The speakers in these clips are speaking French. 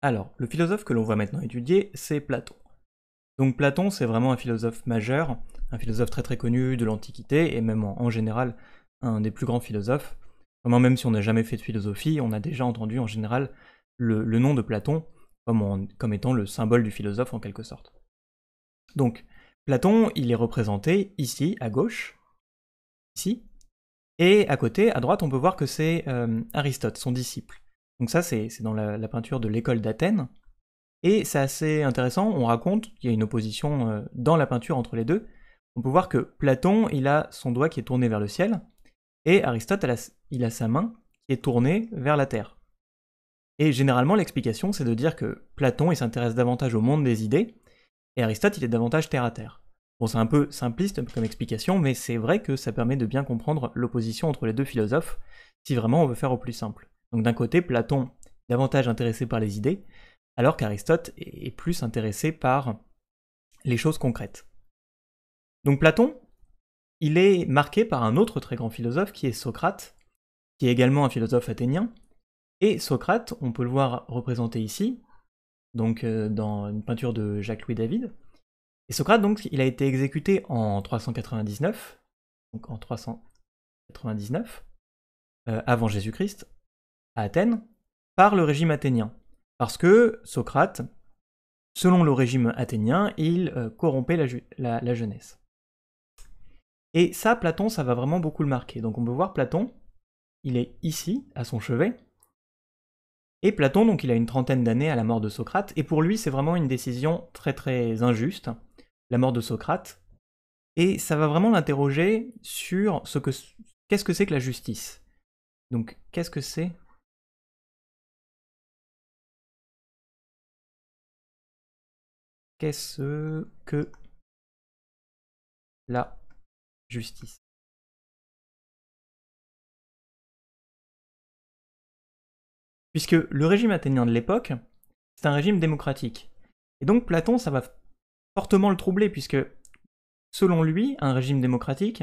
Alors, le philosophe que l'on va maintenant étudier, c'est Platon. Donc Platon, c'est vraiment un philosophe majeur, un philosophe très très connu de l'Antiquité, et même en, général, un des plus grands philosophes. même si on n'a jamais fait de philosophie, on a déjà entendu en général le, nom de Platon comme, étant le symbole du philosophe en quelque sorte. Donc, Platon, il est représenté ici, à gauche, ici, et à côté, à droite, on peut voir que c'est euh, Aristote, son disciple. Donc ça, c'est dans la, peinture de l'école d'Athènes. Et c'est assez intéressant, on raconte qu'il y a une opposition euh, dans la peinture entre les deux. On peut voir que Platon, il a son doigt qui est tourné vers le ciel, et Aristote, il a sa main qui est tournée vers la terre. Et généralement, l'explication, c'est de dire que Platon, il s'intéresse davantage au monde des idées, et Aristote, il est davantage terre à terre. Bon, c'est un peu simpliste comme explication, mais c'est vrai que ça permet de bien comprendre l'opposition entre les deux philosophes, si vraiment on veut faire au plus simple. Donc d'un côté, Platon est davantage intéressé par les idées, alors qu'Aristote est plus intéressé par les choses concrètes. Donc Platon, il est marqué par un autre très grand philosophe qui est Socrate, qui est également un philosophe athénien. Et Socrate, on peut le voir représenté ici, donc euh, dans une peinture de Jacques-Louis David. Et Socrate, donc, il a été exécuté en 399, donc en 399 euh, avant Jésus-Christ, Athènes par le régime athénien. Parce que Socrate, selon le régime athénien, il euh, corrompait la, jeunesse. Et ça, Platon, ça va vraiment beaucoup le marquer. Donc on peut voir Platon, il est ici, à son chevet. Et Platon, donc il a une trentaine d'années à la mort de Socrate, et pour lui c'est vraiment une décision très très injuste, la mort de Socrate, et ça va vraiment l'interroger sur ce que qu'est-ce que c'est que la justice. Donc qu'est-ce que c'est Qu'est-ce que la justice Puisque le régime athénien de l'époque, c'est un régime démocratique. Et donc Platon, ça va fortement le troubler, puisque selon lui, un régime démocratique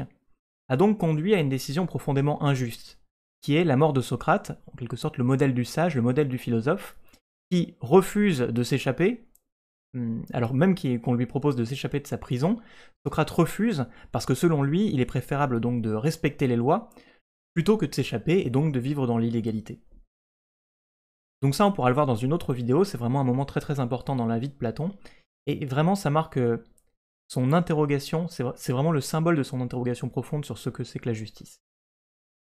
a donc conduit à une décision profondément injuste, qui est la mort de Socrate, en quelque sorte le modèle du sage, le modèle du philosophe, qui refuse de s'échapper Hum, alors même qu'on lui propose de s'échapper de sa prison, Socrate refuse parce que selon lui, il est préférable donc de respecter les lois plutôt que de s'échapper et donc de vivre dans l'illégalité. Donc ça, on pourra le voir dans une autre vidéo, c'est vraiment un moment très très important dans la vie de Platon, et vraiment ça marque euh, son interrogation, c'est vraiment le symbole de son interrogation profonde sur ce que c'est que la justice.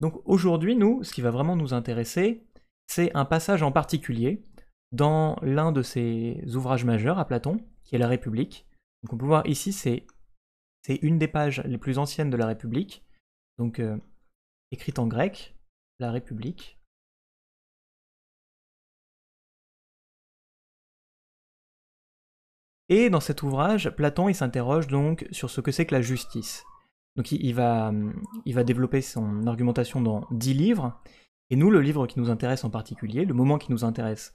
Donc aujourd'hui, nous, ce qui va vraiment nous intéresser, c'est un passage en particulier, dans l'un de ses ouvrages majeurs à Platon, qui est La République. Donc on peut voir ici, c'est une des pages les plus anciennes de La République, donc euh, écrite en grec, La République. Et dans cet ouvrage, Platon il s'interroge donc sur ce que c'est que la justice. Donc il, il va euh, développer son argumentation dans dix livres, et nous, le livre qui nous intéresse en particulier, le moment qui nous intéresse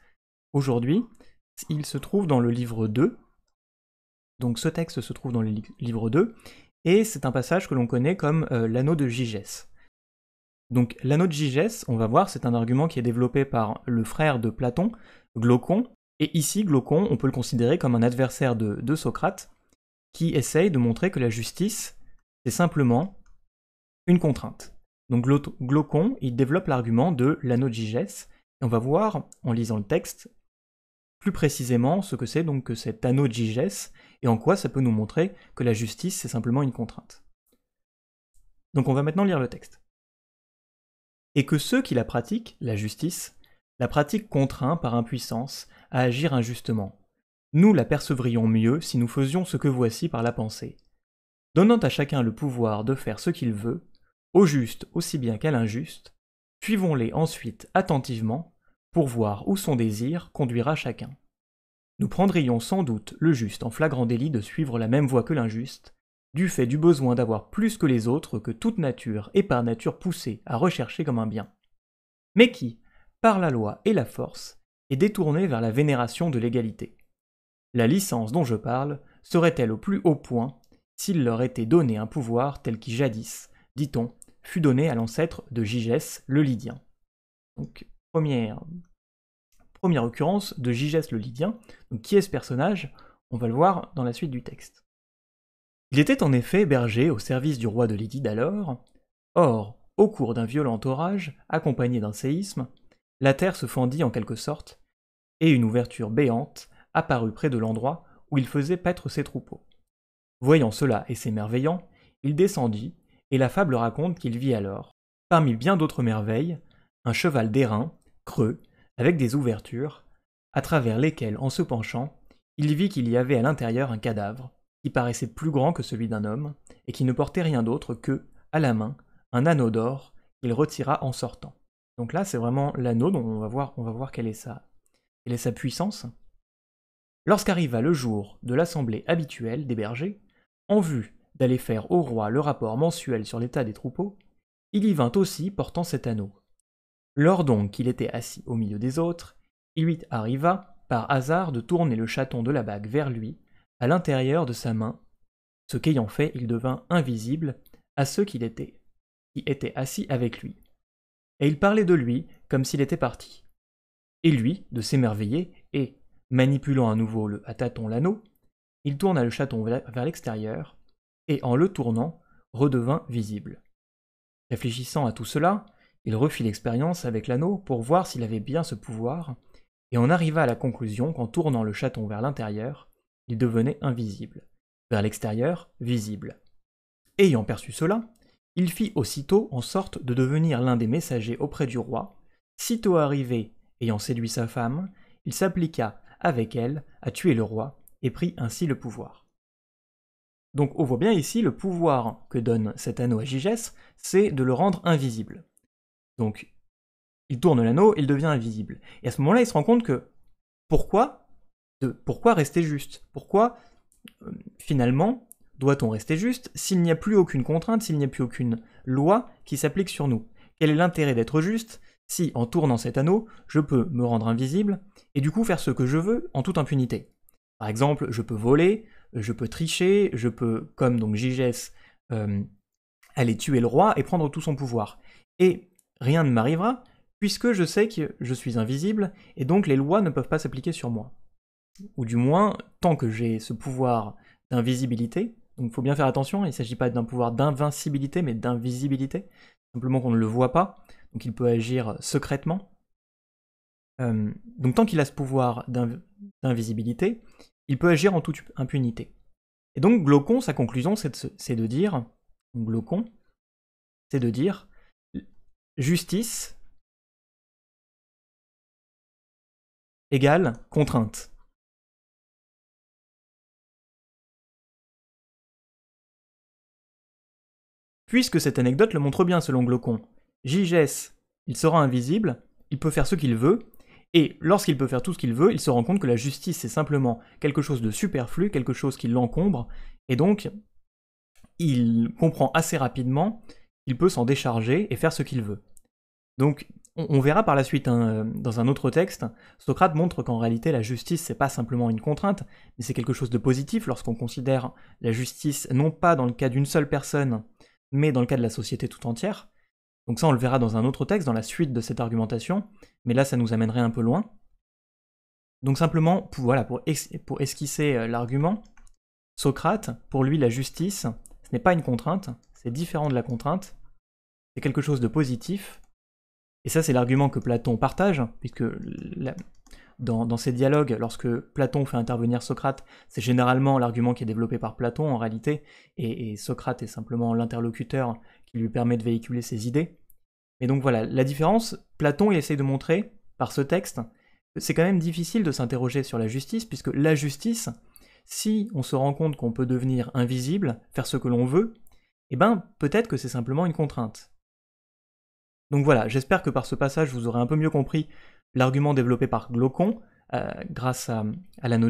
Aujourd'hui, il se trouve dans le livre 2. Donc ce texte se trouve dans le livre 2, et c'est un passage que l'on connaît comme euh, l'anneau de Gigès. Donc l'anneau de Gigès, on va voir, c'est un argument qui est développé par le frère de Platon, Glaucon, et ici Glaucon, on peut le considérer comme un adversaire de, de Socrate, qui essaye de montrer que la justice, c'est simplement une contrainte. Donc Glaucon, il développe l'argument de l'anneau de Gigès, et on va voir, en lisant le texte, précisément ce que c'est donc que cet anneau giges et en quoi ça peut nous montrer que la justice c'est simplement une contrainte. Donc on va maintenant lire le texte. Et que ceux qui la pratiquent, la justice, la pratique contraint par impuissance à agir injustement. Nous la percevrions mieux si nous faisions ce que voici par la pensée. Donnant à chacun le pouvoir de faire ce qu'il veut, au juste aussi bien qu'à l'injuste, suivons-les ensuite attentivement pour voir où son désir conduira chacun nous prendrions sans doute le juste en flagrant délit de suivre la même voie que l'injuste, du fait du besoin d'avoir plus que les autres que toute nature est par nature poussée à rechercher comme un bien, mais qui, par la loi et la force, est détournée vers la vénération de l'égalité. La licence dont je parle serait-elle au plus haut point s'il leur était donné un pouvoir tel qui jadis, dit-on, fut donné à l'ancêtre de Gigès le Lydien. Donc, première première occurrence de Gigès le Lydien. qui est ce personnage On va le voir dans la suite du texte. Il était en effet berger au service du roi de Lydie d'alors. Or, au cours d'un violent orage, accompagné d'un séisme, la terre se fendit en quelque sorte, et une ouverture béante apparut près de l'endroit où il faisait paître ses troupeaux. Voyant cela et s'émerveillant, il descendit, et la fable raconte qu'il vit alors, parmi bien d'autres merveilles, un cheval d'airain, creux, avec des ouvertures, à travers lesquelles, en se penchant, il vit qu'il y avait à l'intérieur un cadavre, qui paraissait plus grand que celui d'un homme, et qui ne portait rien d'autre que, à la main, un anneau d'or qu'il retira en sortant. Donc là, c'est vraiment l'anneau dont on va voir, on va voir quelle est quelle est sa puissance. Lorsqu'arriva le jour de l'assemblée habituelle des bergers, en vue d'aller faire au roi le rapport mensuel sur l'état des troupeaux, il y vint aussi portant cet anneau, lors donc qu'il était assis au milieu des autres, il lui arriva, par hasard, de tourner le chaton de la bague vers lui, à l'intérieur de sa main, ce qu'ayant fait il devint invisible à ceux qui l'étaient, qui étaient assis avec lui. Et il parlait de lui comme s'il était parti. Et lui, de s'émerveiller, et, manipulant à nouveau le à tâtons l'anneau, il tourna le chaton vers l'extérieur, et en le tournant, redevint visible. Réfléchissant à tout cela, il refit l'expérience avec l'anneau pour voir s'il avait bien ce pouvoir, et on arriva à la conclusion qu'en tournant le chaton vers l'intérieur, il devenait invisible, vers l'extérieur, visible. Ayant perçu cela, il fit aussitôt en sorte de devenir l'un des messagers auprès du roi. Sitôt arrivé, ayant séduit sa femme, il s'appliqua avec elle à tuer le roi et prit ainsi le pouvoir. Donc on voit bien ici le pouvoir que donne cet anneau à Gigès, c'est de le rendre invisible. Donc, il tourne l'anneau, il devient invisible. Et à ce moment-là, il se rend compte que pourquoi, de, pourquoi rester juste Pourquoi, euh, finalement, doit-on rester juste s'il n'y a plus aucune contrainte, s'il n'y a plus aucune loi qui s'applique sur nous Quel est l'intérêt d'être juste si, en tournant cet anneau, je peux me rendre invisible et du coup faire ce que je veux en toute impunité Par exemple, je peux voler, je peux tricher, je peux, comme donc Gigès, euh, aller tuer le roi et prendre tout son pouvoir. Et rien ne m'arrivera, puisque je sais que je suis invisible, et donc les lois ne peuvent pas s'appliquer sur moi. Ou du moins, tant que j'ai ce pouvoir d'invisibilité, donc il faut bien faire attention, il ne s'agit pas d'un pouvoir d'invincibilité, mais d'invisibilité, simplement qu'on ne le voit pas, donc il peut agir secrètement. Euh, donc tant qu'il a ce pouvoir d'invisibilité, il peut agir en toute impunité. Et donc Glaucon, sa conclusion, c'est de, de, dire, Glaucon, c'est de dire, justice égale contrainte. Puisque cette anecdote le montre bien selon Glaucon, JGS, il sera invisible, il peut faire ce qu'il veut, et lorsqu'il peut faire tout ce qu'il veut, il se rend compte que la justice est simplement quelque chose de superflu, quelque chose qui l'encombre, et donc il comprend assez rapidement il peut s'en décharger et faire ce qu'il veut. Donc, on, verra par la suite hein, euh, dans un autre texte, Socrate montre qu'en réalité la justice c'est pas simplement une contrainte, mais c'est quelque chose de positif lorsqu'on considère la justice non pas dans le cas d'une seule personne, mais dans le cas de la société tout entière. Donc ça on le verra dans un autre texte, dans la suite de cette argumentation, mais là ça nous amènerait un peu loin. Donc simplement, voilà, pour esquisser euh, l'argument, Socrate, pour lui la justice, ce n'est pas une contrainte, c'est différent de la contrainte, c'est quelque chose de positif. Et ça, c'est l'argument que Platon partage, puisque dans, ses ces dialogues, lorsque Platon fait intervenir Socrate, c'est généralement l'argument qui est développé par Platon en réalité, et, Socrate est simplement l'interlocuteur qui lui permet de véhiculer ses idées. Et donc voilà, la différence, Platon il essaye de montrer, par ce texte, que c'est quand même difficile de s'interroger sur la justice, puisque la justice, si on se rend compte qu'on peut devenir invisible, faire ce que l'on veut, eh ben peut-être que c'est simplement une contrainte. Donc voilà, j'espère que par ce passage, vous aurez un peu mieux compris l'argument développé par Glaucon, euh, grâce à, à l'anneau